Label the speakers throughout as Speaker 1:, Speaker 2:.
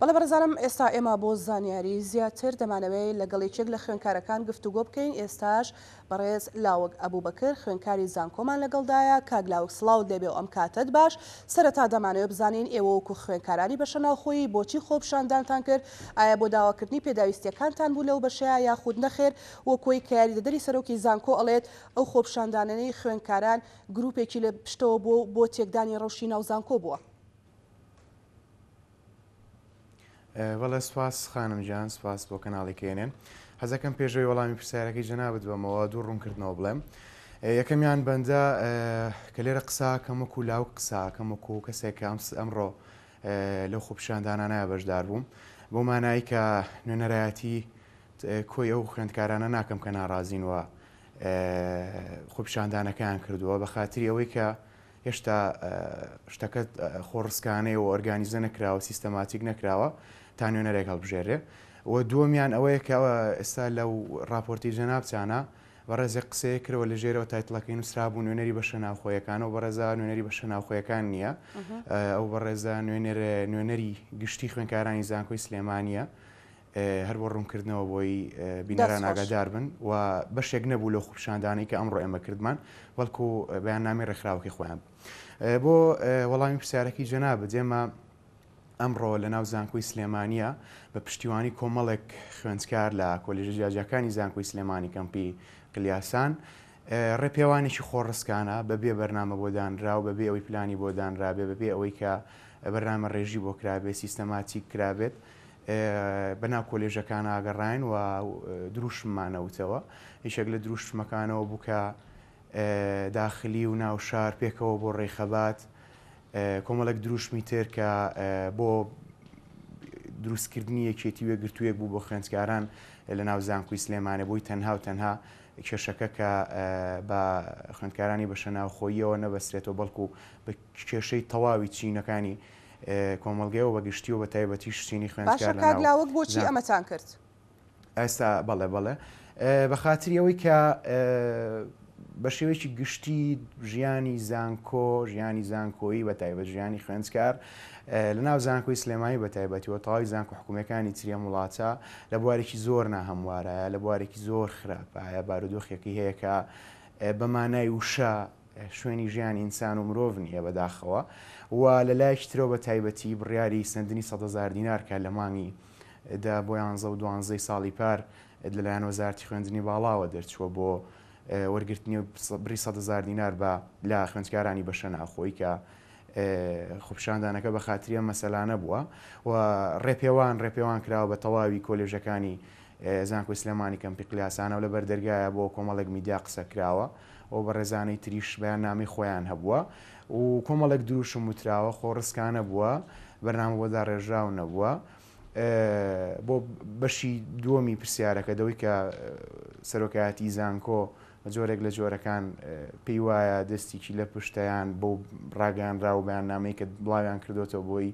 Speaker 1: بەڵە بەرزانم ئێستا ئێمە بۆ زانیاری زیاتر دەمانەوەی لەگەڵێکێک لە خوێنکارەکان گفتوگۆ بکەین ئێستاش بەڕێز لاوەک ئەبوو بەکر خوێنکاری زانکۆمان لەگەڵدایە کاگلاوک سلااو دەبێ ئەم کاتت باش سەرەتا دەمانەوە بزانین ئێوە وکو خوێنکارانی بەشەناوخۆی بۆچی خۆپشاندانتان کرد ئایا بۆ داواکردنی پێداویستیەکانتان بوو لەو بەشەیە یاخود نەخێر وەکوی کاری دەدەری سەرۆکی زانکۆ ئەڵێت ئەو خۆپشاندانەی خوێنکاران گروپێکی لە پشتەوە بۆ بۆ تێکدانی ڕەوشی ناوزانکۆ بووە.
Speaker 2: بەڵێ سواس خانم جیان سپاس بۆ کەناڵیکێنێن حەزەکەم پێشەوەی وەڵامی پرسیارەکەی جەنابەت بەمەوە دوو ڕوونکردنەوە بڵێم. یەکەمیان بەندە کە لێرە قساکەمەک و لاو قساکەمەک و کەسێک ئەمڕۆ لەو خوپشاندانانایە بەشدار بووم بۆ مانایی کە نوێنەرایەتی کۆی ئەو خوێندکارانە ناکەم کە ناڕازینەوە خوپشاندانەکەیان کردووە بە خااتری ئەوەی کە هێشتا شتەکەت خۆڕسکانەی و ئۆرگانیزە نەکراوە سیستەماتیک نەکراوە تا نوێنەرێک هەڵبژێرێ و دووەمیان ئەوەیە کەەوە ئێستا لەو راپۆرتی جەنابچانە بەڕێزی قسەیە کرەوە لە ژێرەوە تایتڵەکەی نووسرابوو نوێنەری بەشە ناوخۆیەکان و بەڕێزا نوێنەری بەشە ناوخۆیەکان نییە ئەو بەڕێزە نوێنەری گشتی خوێنکارانی زانکۆی سلێمانە هەر بۆ ڕوونکردنەوە بۆی بینەران ئاگادار بن و بەشێک نەبوو لە خوشاندانی کە ئەمڕۆ ئێمە کردمان بەڵکو بەیان نامی ڕێکخراوکی خۆیان بۆ وەڵامی پرسیارەکی جەناب جێمە ئەمڕۆ لە ناو زانکۆی سلێمانە بە پشتیوانی کۆمەڵێک خوێندکار لە کۆلیژ جیاجەکانی زانکۆی سلێمانی کەمپی قلیاسان ڕێپێوانێکی خۆڕستکانە بەبێ بەرنامە بۆدانراو بەبێ ئەوەی پلانی بۆدانرابێ بەبێ ئەوەی کە بەرنامە ڕێژی بۆ کرابێ سیستەماتی کرابێت بەناو کۆلێژەکان ئاگەڕین و دروشمانەوتەوە هیچێک لە دروشمەکانەوە بووکە داخلی و ناو شار پێکەوە بۆ ڕێخەبات و کۆمەڵک دروشمی تر کە بۆ دروستکردنی یەکێتی وێگرتوویەک بوو بۆ خوێندکاران لە ناو زانکوی سلێمانە بووی تەنها و تەنها کێشەکە کە بە خوندکارانی بەشە ناوخۆیەوە نەبەسرێتەوە بەڵکو بە کێشەی تەواوی چینەکانی کۆمەلگەیەوە بەگشتی و بە تایبەتی شتینی خوێندکارلاوەک بۆچی ئەمەتان کرد ئێستا بەڵێ بەڵێ بە خااتری ئەوەی کە بە شێوەیەکی گشتی ژیانی زانکۆ ژیانی زانکۆیی بە تایبەت ژیانی خوێندکار لە ناو زانکۆی سلێمانی بە تایبەتیەوە تاوای زانکۆ حکوومەکانی تریە وڵاتە لە بوارێکی زۆر ناهەموارە لە بوارێکی زۆر خراپایە بارودۆخیەکە هەیەکە بەمانای وشە شوێنی ژیان ئینسان و مرۆڤ نیە بەداخەوە و لە لایشترەوە بە تایبەتی بڕیاری سندنی 100هزار دینارکە لە مانگی دا بۆ 11 و 12 ساڵی پار لەلایەن وەزارتی خوێندنی باڵاوە دەرچووە بۆ وەرگرتنی بری 100 دینار بە لا خوێندکارانی بەشە ناخۆی کە خوپشاندانەکە بە خاتریە مەسەلانە بووە و ڕێپێوان ڕێپێوان کراوە بە تەواوی کۆلێژەکانی زانکۆ سلمانی کەمپی قلاسانە و لە بەردەرگایە بۆ کۆمەڵێک میدیا قسە کراوە ئەو بە ڕێزانەی تریش بەیان نامی خۆیان هەبووە و کۆمەڵێک دروشم وتراوە خۆ ڕسکانە بووە بەرنام بۆدا ڕێژاو نەبووە بۆ بەشی دووەمی پرسیارەکە دەوەی کە سەرۆکایەتی زانکۆ جۆرێک لە جۆرەکان پێی وایە دەستێکی لە پشتیان بۆ ڕاگەان ڕاوبیان نامەی کە بڵاویان کردوەوە بۆی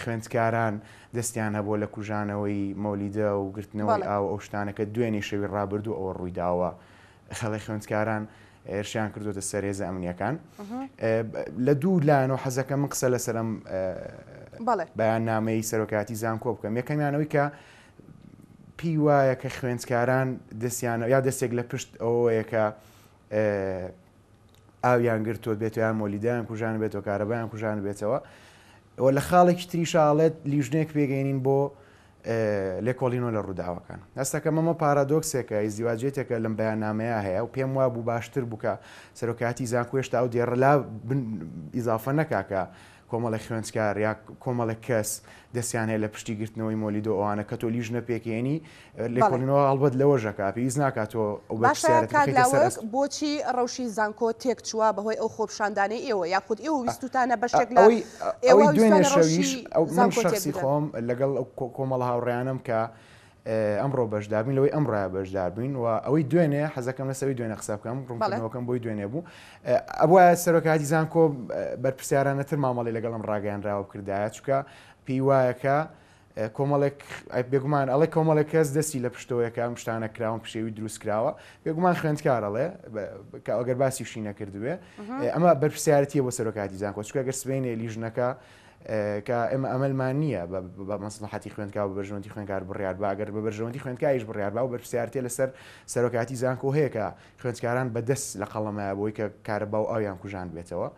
Speaker 2: خوێندکاران دەستیان هەبوو لە کوژانەوەی مەولیدە و گرتنەوەی ئاو ئەو شتانەکە دوێنی شەوی ڕابردوو ئەوە ڕوویداوە خەڵی خوێندکاران هێرشیان کردوتە سەرێزە ئەمنیەکان لە دوو لایەنەوە حەزەکە من قسە لەسەرم بەیان نامەی سەرۆکاتی زان کۆ بکەم یەکەمیانەوەی کە پی وایە کە خوێندکاران دەستیانە یا دەستێک لە پشت ئەوەیەکە ئاویان گرتووە بێت یان مۆلیدایان کوژان بێت و کارەبیان کوژان بێتەوە لە خاڵێکی تریشاڵێت لیژنێک پێگەینین بۆ لێکۆلینۆ لە ڕووداوەکان ئەستەکە مەمە پارادۆکسێکە ئیزیواجێتێکە لەم بەیانامەیە هەیە و پێم وا بوو باشتر بووکە سەرۆکاتی زانکوێشتا و دێڕلا ئیزافە نەکاکە کۆمەڵێک خوێنسکار یا کۆمەڵێک کەس دەستیان هەیە لە پشتیگرتنەوەی مۆلی دۆ ئەوانە کە تۆ لیژ نەپێکێنی لێکۆڵینەوە هەڵبەت لەوە ژەکاپی هیچ ناکاتۆ ئەو
Speaker 1: بۆچی ڕەوشی زانکۆ تێک چوە بەهۆی ئەو خۆپشاندانەی ئێوە یاخود ئێوە ویستوتانە بەشێک لەوەی دوێنێ شەویش ئەو من شخصی خۆم
Speaker 2: لەگەڵ کۆمەڵ هاوڕیانم کە ئەمڕۆ بەشدابین لەوەی ئەمڕای بەشدابین و ئەوەی دوێنێ حەزەکەم لەسەوەی دوێنە قسە بکەم ڕوونەوەکەم بۆی دوێنێ بوو ئەوە سەرۆکاتی زانکۆ بەرپسیارانەتر مامەڵی لەگەڵم ڕاگەانراوە کردایە چکە پی وایەکە کۆمەڵێک بێگومان ئەڵێ کۆمەڵێک کەس دەستی لە پشتۆیەکە ئەم شتانە کراون پشێوی دروست کراوە بێگومان خوێندکارەڵێ ئەگەر باسی شینە کردوێ ئەمە بەرپسیارەتیە بۆ سەرۆکاتی زانکۆ چکە گەر سبێنێ لیژنەکە کە ئێمە ئەمەلمان نییە بە مەسلحەتی خوێندکا و بەژونتی خوێنکار بڕیار باگەر بە بەژەوەندی خوێندکایش بڕیار با و بەرپسیارتێ لەسەر سەرۆکاتی زانکۆ هەیەکە خوێندکاران بەدەست لە قەڵەمە بۆی کە کارەبا و ئەویان کوژان بێتەوە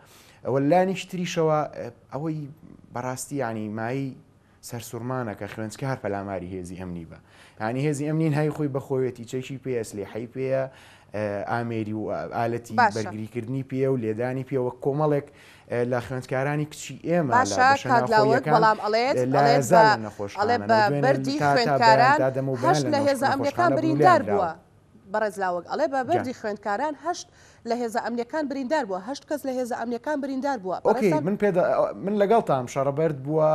Speaker 2: ئەوە لانی شتریشەوە ئەوەی بەڕاستی ینی مایی سەر سوورمانە کە خوێندکار پەلاماری هێزی ئەمنی بە ینی هێزی ئەمنین هەی خۆی بەخۆوێتی چێکی پێس لێ حی پێە ئامێری و ئالەتی بەرگریکردنی پێ و لێدانی پێوە کۆمەڵێک لە خوێندکارانی کچی ئێمە بەڵام بەردی خوێندکارانش لە هێزە ئەمریکان بریندار بووە.
Speaker 1: بەڕێزلاوەک ئەڵێ بە بەردی خوێندکاران هەشت لە هێزە ئەمریکان بریندار بووە هەشت کەس لە هێزە ئەمریکان بریندار بووە من
Speaker 2: پێ من لەگەڵ تام شەڕەبەرد بووە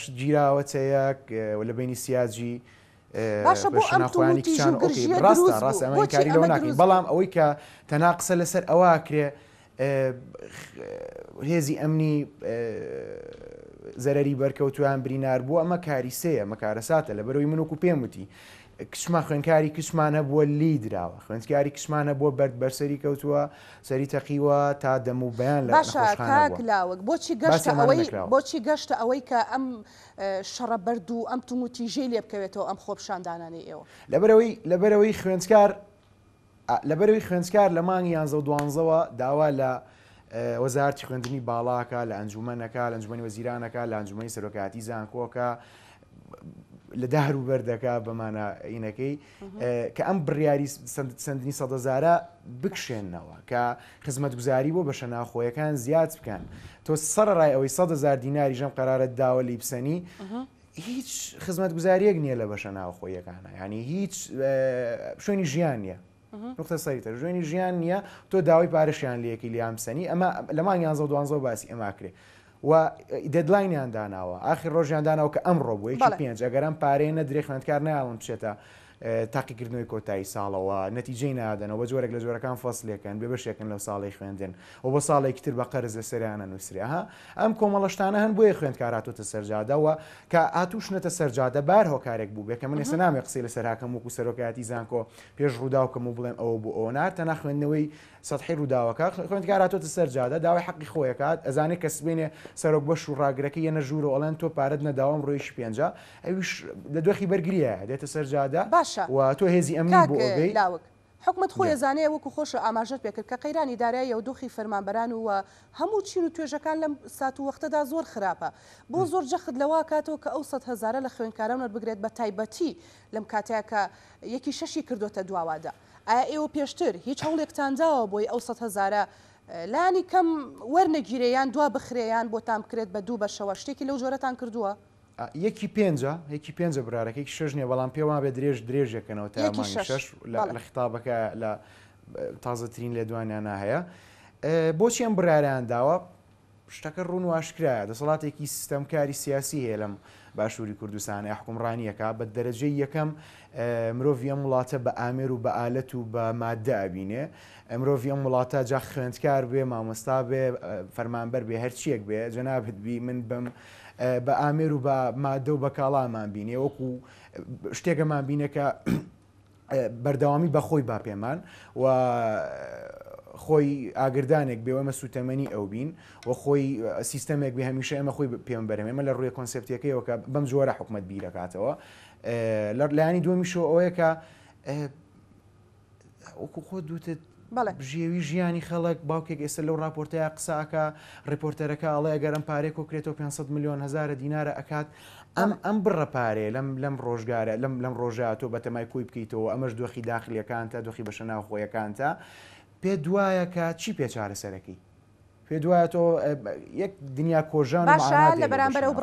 Speaker 2: شت گیراوەتەیەک لە بینی سیاجی. شناخوایانی کچان ئۆکی ڕاستە ڕاست ئەمە کاری لەەوە ناکەین بەڵام ئەوەی کە تەنا قسە لەسەر ئەوە کرێ هێزی ئەمنی زەرری بەرکەوتویان برینار بوو ئەمە کاری سەیە مەکارەساتە لە بەرەوەی منوکو پێم وتی کسما خوێنکاری کسمانە بووە لی درراوە خوێندکاری کسمانە بۆ بەرد بەرسەری کەوتووە سەری تەقیوە تا دەم و بەیان لە
Speaker 1: لاوەک بۆچی گەشتەوەی بۆچی گەشتە ئەوەی کە ئەم شەڕە بەرد و ئەم توموتیژێ لێ بکەوێتەوە ئەم خۆپشاندانانی ئێوە
Speaker 2: لەبەرەوەی لەبەرەوەی خوێندکار لەبەروی خوێندکار لە مانگی یان زە دوانزەوە داوا لە وەزارتی خوێندنی باڵاکە لە ئەنجومەنەکە لە ئەنجومی وەزیرانەکە لە ئەنجومی سەرۆکاتی زانکۆکە لە دار و بەردەکە بەمانە عینەکەی کە ئەم بڕیاری سندنی سەدەزارە بکشێننەوە کە خزمەت گوزاری بۆ بە شەناخۆیەکان زیات بکەن تۆ سەر ڕای ئەوەی سەدەزار دیناری ژەم قەرارەت داوە لیپسەنی هیچ خزمەت گوزاریەک نییە لە بەشە ناوخۆیەکانە ینی هیچ شوێنی ژیان نیە نقطە سەریتە ژێنی ژیان نییە تۆ داوای پارەشیان لەکیلیامسەنی ئەمە لەمان 11 باسی ئەماکرێ و ددلاینیان داناوە ئاخی ڕۆژیان داناەوە کە ئەمڕۆ بووی پێنج ئەگەرم پارێنە درێخمەندکار نایڵم بچێتە تاقیکردنەوەی کۆتایی ساڵەوە نەتیجەی نادەنەوە جۆرێک لە جۆرەکان فەسلێکن بێ بەشێکن لەو ساڵی خوێندن و بە ساڵێکی تر بە قەرز لە سریانە نووسراها ئەم کۆمەڵشتانە هەن بۆیە خوێندکاراتۆتە سەرجادەوە کە ئاتوشنەتە سەرجادە بار هۆکارێک بوو بێکە من ێسە نامی قسی لە سەراکەم وکو سەرۆکایەتی زانکۆ پێش ڕووداوکەم و بڵێن ئەوە بوو ئەوە نار تەنا خوێندنەوەی سەحی ڕووداوەکە خوێندکاراتۆتە سەررجادا داوای حەقی خۆیکات ئەزانێ کەس بێنێ سەرۆک بەش و ڕاگرەکە یەنە ژوورە ئەڵەن تۆ پارەت نەداوام ڕۆیشی پێنج ئەوش لە دۆخی بەرگریە دێتە سەررجادا باشە و تۆ هێزی ئەمنی بۆ ئەوگەی
Speaker 1: حکومت خۆی زانەیە وەکو خۆشە ئاماژەت پێکرد کە قەیرانی دارایی و دۆخی فەرمانبەران و هەموو چین و توێژەکان لەم سات و وەختەدا زۆر خراپە بۆ زۆر جەخت لەوا کاتەوە کە ئەو سە هزاره لە خوێنکارانەوە بگرێت بە تایبەتی لەم کاتەیە کە یەکی شەشی کردوتە دواوادا ئایا ئێوە پێشتر هیچ هەوڵێکتانداوە بۆی ئەو سە هزاره لانی کەم وەرنەگیریان دوا بخرێیان بۆ تام بکرێت بە دوو بە شەوە شتێکی لەو جۆرەتان کردووە؟
Speaker 2: یەکی پێنج یەکی پێنج برارەکەی شش نیە بەڵام پێوان بێ درێژ درێژەکەنەوە تا شش لە خیتابەکە لە تازەترین لێ دوانیانە هەیە بۆچی ئەم برارەیان داوە شتەکە ڕوون واشکرایە دەسەڵاتێکی سیستەمکاری سیاسی هەیە لەم باشووری کوردستانە حکومڕانیەکە بە دەرەجێ یەکەم مرۆڤ ئەم وڵاتە بە ئامێر و بە ئالەت و بە مادەبینێ مرۆڤ ئەم وڵاتە جا خوێندکار بێ مامۆستا بێ فەرمانبەر بێ هەرچیەک بێ جەنابێت بی من بم بە ئامێر و بە مادە و بە کاڵامان بینێ وەکو شتێکەمان بینەکە بەردەوامی بەخۆی با پێمان و خۆی ئاگردانێک بێوەمە سوتەمەنی ئەو بین و خۆی سیستمێک بێ هەمیشە ئەمە خۆی پێم بەرەێ مە لە ڕووی کۆنسپتەکەیەوەکە بەم جۆرە حکومت بیرەکاتەوە لەرلایانی دومیشۆ ئەوەیە کە وەکو خۆ دوتت ژێوی ژیانی خەڵک باوکێک ئێستا لەو راپۆرتەیە قساکە ڕپۆرتەرەکە ئەڵێ گەرم پارێک و کرێتەوە 500 میلیۆن هزار دیناە ئەکات ئەم ئەم بڕەپارێ لەم لەم ڕۆژگارە لەم لەم ڕۆژاتۆ بە تەمای کوی بکەیتەوە ئەمەش دۆخی داخلیەکان تا دۆخی بەشە ناوخۆیەکان تا پێ دوایە کە چی پێچارە سەرەکی پێ دوایەتەوە یەک دنیا کۆژان لە بەرامبەر و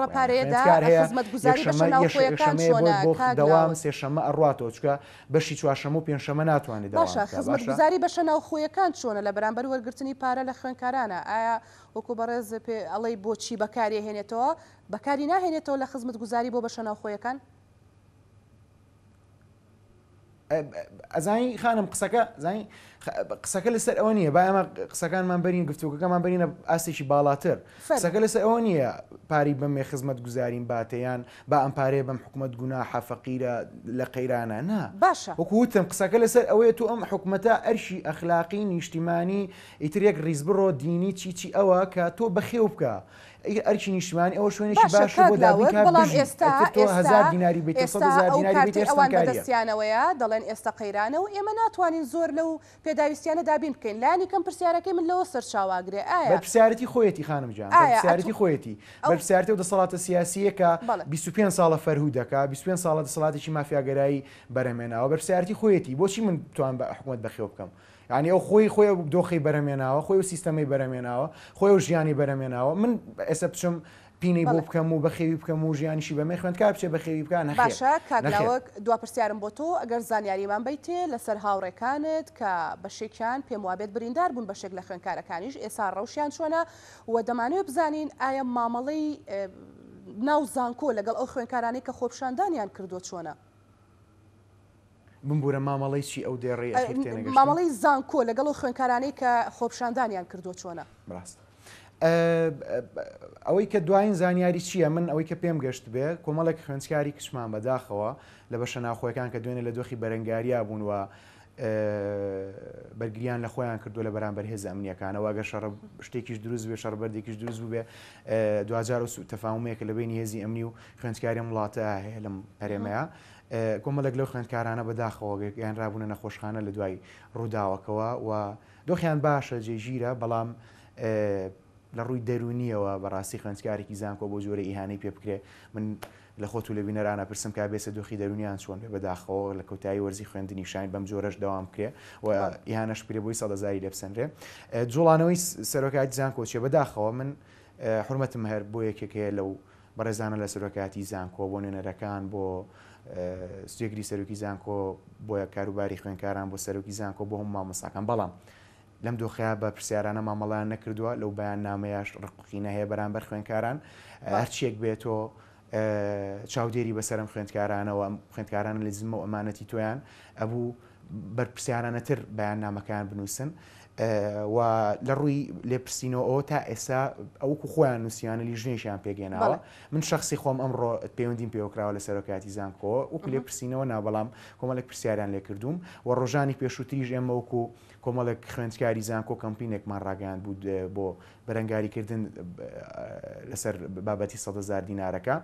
Speaker 1: بڕپارێداوام
Speaker 2: سێشەمە ئەڕاتەوە چکە بەشی چوارشەمە و پێنجشەمە ناتوانێت بەشگوزاری
Speaker 1: بەشە ناوخۆیەکان چۆنە لە بەرامبەر وەرگرتنی پارە لە خوێنکارانە ئایا وەکو بەڕێز ئەڵی بۆچی بەکاری هێنێتەوە بەکاری ناهێنێتەوە لە خزمەت گوزاری بۆ بەشە ناوخۆیەکان؟
Speaker 2: ئەزانی خانم قسەکە زانی قسەکە لەسەر ئەوە نیە با ئەمە قسەکانمان بەرین گفتوکەکەمان بەرینە ئاستێکی باڵاتر قسەکە لەسەر ئەوە نییە پاری بەمێ خزمەت گوزارین باتەیان با ئەم پارێ بەم حکوومەت گونا حەفەقیرە لە قەیرانە نا باشە وەکووتم قسەکە لەسەر ئەوەیە تو ئەم حکوومەتە ئەرشی ئەخلاقی نیشتیمانی ئیتر یەک ریزبڕۆ دینی چیچی ئەوە کە تۆ بەخێو بکە. ئەرکی نیشتمانی ئەوە شوێنێکی باش بەڵام ئێستا دیناری
Speaker 1: دەستیانەوەیە دەڵێن ئێستا قەیرانە و ئێمە ناتوانین زۆر لەو پێداویستیانە دابین بکەین لانی کەم پرسیارەکەی من لەوە سەر چاواگرێ ئایا
Speaker 2: پرسیارەتی خۆیەتی خانمجان پرسیارەتی خۆیەتی بەرسیارتی و دەسەڵاتە سیاسیەکە 25 ساڵە فەرهودەکە 25 ساڵە دەسەڵاتێکی مافیاگەرایی بەرەمێناوە بەرسیارتی خۆیەتی بۆچی من توان بە حکوومەت بەخێو بکەم. ینی ئەو خۆی خۆی دۆخی بەرەمێناوە خۆی و سیستەمەی بەرەمێناوە خۆی و ژیانی بەرەمێناوە من ئێستا بچم پینەی بۆ بکەم و بەخێوی بکەم و ژیانیشی بەمە خوێندکار بچێ بەخێوی بکەن باشە کاکلاوەک
Speaker 1: دوا پرسیارم بۆ تۆ ئەگەر زانیاریمان بیتێ لەسەر هاوڕێکانت کە بەشێکیان پێم وابێت بریندار بوون بەشێک لە خوێنکارەکانیش ئێسا ڕەوشیان چۆنە و دەمانوێت بزانین ئایا مامەڵی ناو زانکۆ لەگەڵ ئەو خوێنکارانی کە خۆپشاندانیان کردو چۆنە
Speaker 2: بمبورە مامەڵی چی ئەو دێڕێ مامەڵی
Speaker 1: زانکۆ لەگەڵ و خوێنکارانەی کە خۆپشاندانیان کردو چۆنە
Speaker 2: ڕاستە ئەوەی کە دوایین زانیاری چییە من ئەوەی کە پێم گەشت بێ کۆمەڵێک خوێنسکاری کچمان بەداخەوە لە بەشە ناخۆیەکان کە دوێنێ لە دۆخی بەرەنگاریا بوونەوە بەرگیان لە خۆیان کردو لە بەرامبەر هێز ئەمنیەکانەوە گە شەڕ شتێکیش دروست بێ شەربەردێکیش دروست بێ 2000 تەفاومەیەکە لە بینی هێزی ئەمنی و خوێندکاری وڵاتە هەیە لەم پەرێمەیە کۆمەڵک لەو خوێندکارانە بەداخەوە یان رابوونە نەخۆشخانە لە دوای ڕووداوەکەوە و دۆخیان باشە جێژیرە بەڵام لە ڕووی دەرونیەوە بەڕاستی خوێندکارێکی زانکۆ بۆ جۆرە ئیهانەی پێ بکرێ من لە خۆت و لە بینەرانە پرسم کا بێسە دۆخی دەرونیان چۆن پێ بەداخەوە لە کۆتایی وەرزی خوێندنی شین بەم جۆرەش داوام کرێ و یانەش پێ بۆی سەدەزاری لەپسەنرێ جوڵانەوەی سەرۆکات زانکۆچیە بەداخەوە من حرمەتم هەر بۆ یەکێکەیە لەو بەڕێزانە لە سەرۆکاتی زانکۆ بۆ نوێنەرەکان بۆ سوێگری سەرۆکی زانکۆ بۆیە کاروباری خوێنکاران بۆ سەرۆکی زانکۆ بۆ هەم مامۆساکان بەڵام لەم دۆخیا بە پرسیارانە مامەڵیان نەکردووە لەو بەیان نامەیەش ڕقینە هەیە بەرامبەر خوێندکاران هەرچیەک بێتەوە چاودێری بەسەرم خوێندکارانەوە خوێندکاران لە زممە ئەمانەتی تۆیان ئەبوو بەرپسیارانەتر بەیان نامەکان بنووسن و لە ڕووی لێپرسینەوە ئەو تا ئێسا ئەوکو خۆیان نووسیانە لیژنێشیان پێگەێناوە من شخصی خۆم ئەمڕۆ پەیوەندیم پێوەکراوە لە سەرۆکاتی زانکۆ وکو لێپرسینەوە نابەڵام کۆمەڵێک پرسیاریان لێ کردووم و ڕۆژانی پێشووتریژ ئێمە وەکو کۆمەڵێک خوێندکاری زانکۆ کەمپینێکمان ڕاگەیان بوو بۆ بەرەنگاریکردن لەسەر بابەتی سەدەزار دینارەکە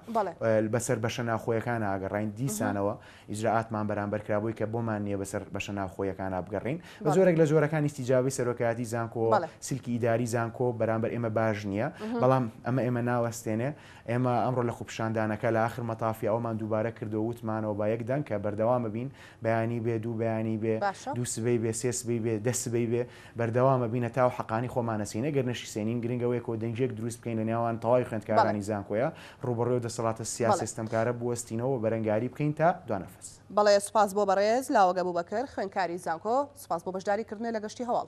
Speaker 2: بەسەر بەشە ناخۆیەکان ئاگەڕین دیسانەوە ئیجرعاتمان بەرامبەر کرابووی کە بۆمان نییە بەسەر بەشە ناخۆیەکان ئابگەڕین بە زۆرێک لە زۆرەکانی استیجاوی سەرۆکایەتی زانکۆ سلکی ئیداری زانکۆ بەرامبەر ئێمە باش نییە بەڵام ئەمە ئێمە ناوەستێنێ ئێمە ئەمڕۆ لە خوپشاندانەکە لە آخر مەتافی ئەومان دووبارە کردو وتمانەوە بە یەک دەنگ کە بەردەوام ببین بەیانی بێ دوو بەیانی بێ دووسبەی بێ سێسبی بێ دەستبی بێ بەردەوامە بینە تا و حقانی خۆمانەسینە گەرنشی سێنین گرنگەوەی کۆ دەنجێک دروست بکەین لە نێوان تەواوی خوێندکارانی زانکۆیە ڕوبڕۆ دەسەڵاتە سیاسستەمکارە بوەستینەوە بەرەنگاری بکەین تا دوانەفس
Speaker 1: بەڵێ سپاس بۆ بەڕێز لاوەگە بوو بەکرد خوێنکاری زانکۆ سپاس بۆ بەشداریکردنی لە گەشتی هەواڵ